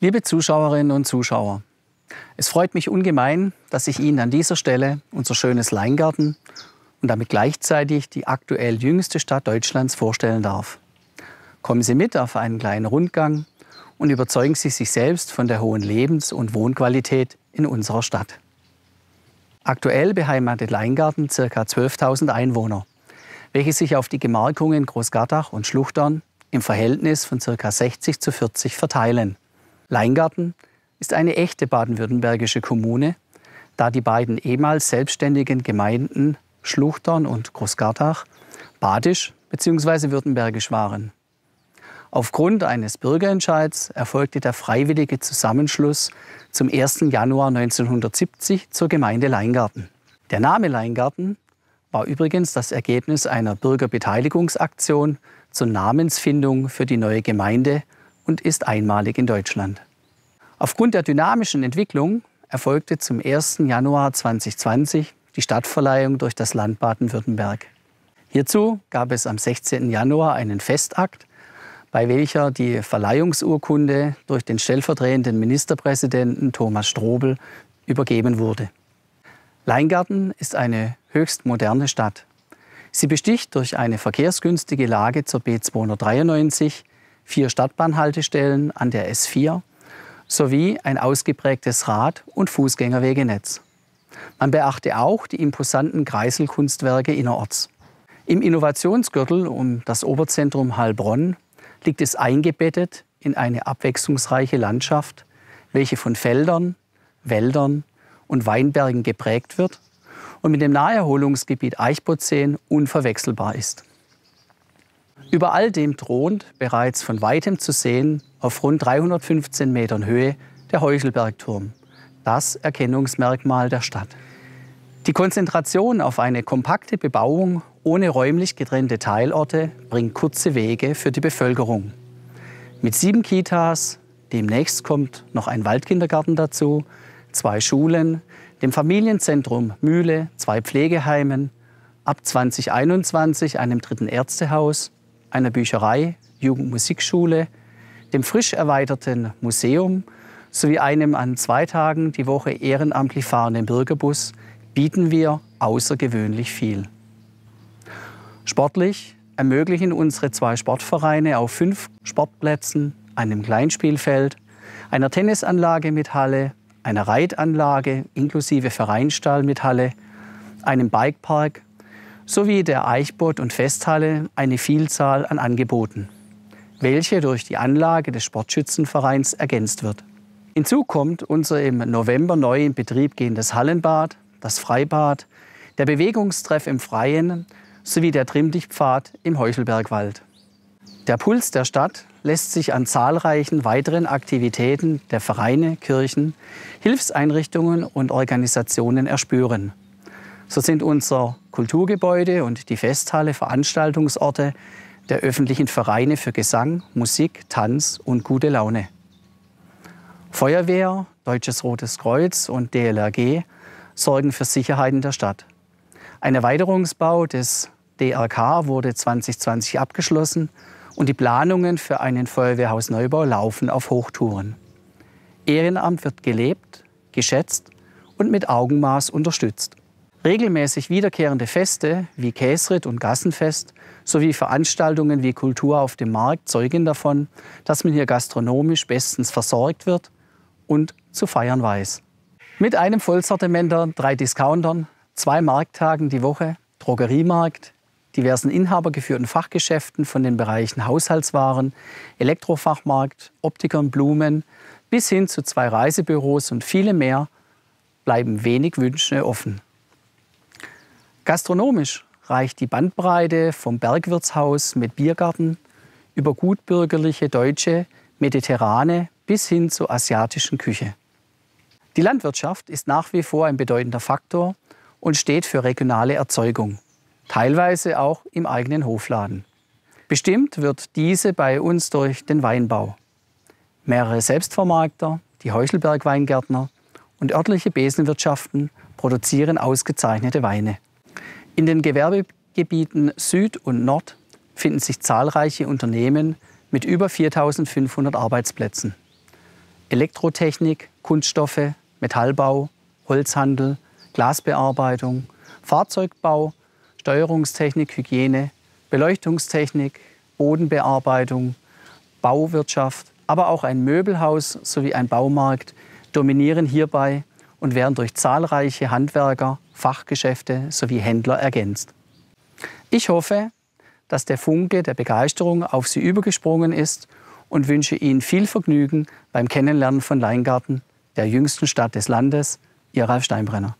Liebe Zuschauerinnen und Zuschauer, es freut mich ungemein, dass ich Ihnen an dieser Stelle unser schönes Leingarten und damit gleichzeitig die aktuell jüngste Stadt Deutschlands vorstellen darf. Kommen Sie mit auf einen kleinen Rundgang und überzeugen Sie sich selbst von der hohen Lebens- und Wohnqualität in unserer Stadt. Aktuell beheimatet Leingarten ca. 12.000 Einwohner, welche sich auf die Gemarkungen Großgattach und Schluchtern im Verhältnis von ca. 60 zu 40 verteilen – Leingarten ist eine echte baden-württembergische Kommune, da die beiden ehemals selbstständigen Gemeinden Schluchtern und Großgartach badisch bzw. württembergisch waren. Aufgrund eines Bürgerentscheids erfolgte der freiwillige Zusammenschluss zum 1. Januar 1970 zur Gemeinde Leingarten. Der Name Leingarten war übrigens das Ergebnis einer Bürgerbeteiligungsaktion zur Namensfindung für die neue Gemeinde und ist einmalig in Deutschland. Aufgrund der dynamischen Entwicklung erfolgte zum 1. Januar 2020 die Stadtverleihung durch das Land Baden-Württemberg. Hierzu gab es am 16. Januar einen Festakt, bei welcher die Verleihungsurkunde durch den stellvertretenden Ministerpräsidenten Thomas Strobel übergeben wurde. Leingarten ist eine höchst moderne Stadt. Sie besticht durch eine verkehrsgünstige Lage zur B293, vier Stadtbahnhaltestellen an der S4 sowie ein ausgeprägtes Rad- und Fußgängerwegenetz. Man beachte auch die imposanten Kreiselkunstwerke innerorts. Im Innovationsgürtel um das Oberzentrum Heilbronn liegt es eingebettet in eine abwechslungsreiche Landschaft, welche von Feldern, Wäldern und Weinbergen geprägt wird und mit dem Naherholungsgebiet Eichbotzeen unverwechselbar ist. Über all dem thront, bereits von weitem zu sehen, auf rund 315 Metern Höhe, der Heuchelbergturm, das Erkennungsmerkmal der Stadt. Die Konzentration auf eine kompakte Bebauung ohne räumlich getrennte Teilorte bringt kurze Wege für die Bevölkerung. Mit sieben Kitas, demnächst kommt noch ein Waldkindergarten dazu, zwei Schulen, dem Familienzentrum Mühle, zwei Pflegeheimen, ab 2021 einem dritten Ärztehaus einer Bücherei, Jugendmusikschule, dem frisch erweiterten Museum sowie einem an zwei Tagen die Woche ehrenamtlich fahrenden Bürgerbus bieten wir außergewöhnlich viel. Sportlich ermöglichen unsere zwei Sportvereine auf fünf Sportplätzen, einem Kleinspielfeld, einer Tennisanlage mit Halle, einer Reitanlage inklusive Vereinstall mit Halle, einem Bikepark sowie der Eichbott und Festhalle eine Vielzahl an Angeboten, welche durch die Anlage des Sportschützenvereins ergänzt wird. Hinzu kommt unser im November neu in Betrieb gehendes Hallenbad, das Freibad, der Bewegungstreff im Freien sowie der Trimmdichtpfad im Heuchelbergwald. Der Puls der Stadt lässt sich an zahlreichen weiteren Aktivitäten der Vereine, Kirchen, Hilfseinrichtungen und Organisationen erspüren. So sind unser Kulturgebäude und die Festhalle Veranstaltungsorte der öffentlichen Vereine für Gesang, Musik, Tanz und gute Laune. Feuerwehr, Deutsches Rotes Kreuz und DLRG sorgen für Sicherheit in der Stadt. Ein Erweiterungsbau des DRK wurde 2020 abgeschlossen und die Planungen für einen Feuerwehrhausneubau laufen auf Hochtouren. Ehrenamt wird gelebt, geschätzt und mit Augenmaß unterstützt. Regelmäßig wiederkehrende Feste wie Käsrit und Gassenfest sowie Veranstaltungen wie Kultur auf dem Markt zeugen davon, dass man hier gastronomisch bestens versorgt wird und zu feiern weiß. Mit einem Vollsortimenter, drei Discountern, zwei Markttagen die Woche, Drogeriemarkt, diversen inhabergeführten Fachgeschäften von den Bereichen Haushaltswaren, Elektrofachmarkt, Optikern, Blumen bis hin zu zwei Reisebüros und viele mehr bleiben wenig Wünsche offen. Gastronomisch reicht die Bandbreite vom Bergwirtshaus mit Biergarten über gutbürgerliche deutsche, mediterrane bis hin zur asiatischen Küche. Die Landwirtschaft ist nach wie vor ein bedeutender Faktor und steht für regionale Erzeugung, teilweise auch im eigenen Hofladen. Bestimmt wird diese bei uns durch den Weinbau. Mehrere Selbstvermarkter, die Heuchelberg Weingärtner und örtliche Besenwirtschaften produzieren ausgezeichnete Weine. In den Gewerbegebieten Süd und Nord finden sich zahlreiche Unternehmen mit über 4500 Arbeitsplätzen. Elektrotechnik, Kunststoffe, Metallbau, Holzhandel, Glasbearbeitung, Fahrzeugbau, Steuerungstechnik, Hygiene, Beleuchtungstechnik, Bodenbearbeitung, Bauwirtschaft, aber auch ein Möbelhaus sowie ein Baumarkt dominieren hierbei und werden durch zahlreiche Handwerker, Fachgeschäfte sowie Händler ergänzt. Ich hoffe, dass der Funke der Begeisterung auf Sie übergesprungen ist und wünsche Ihnen viel Vergnügen beim Kennenlernen von Leingarten, der jüngsten Stadt des Landes, Ihr Ralf Steinbrenner.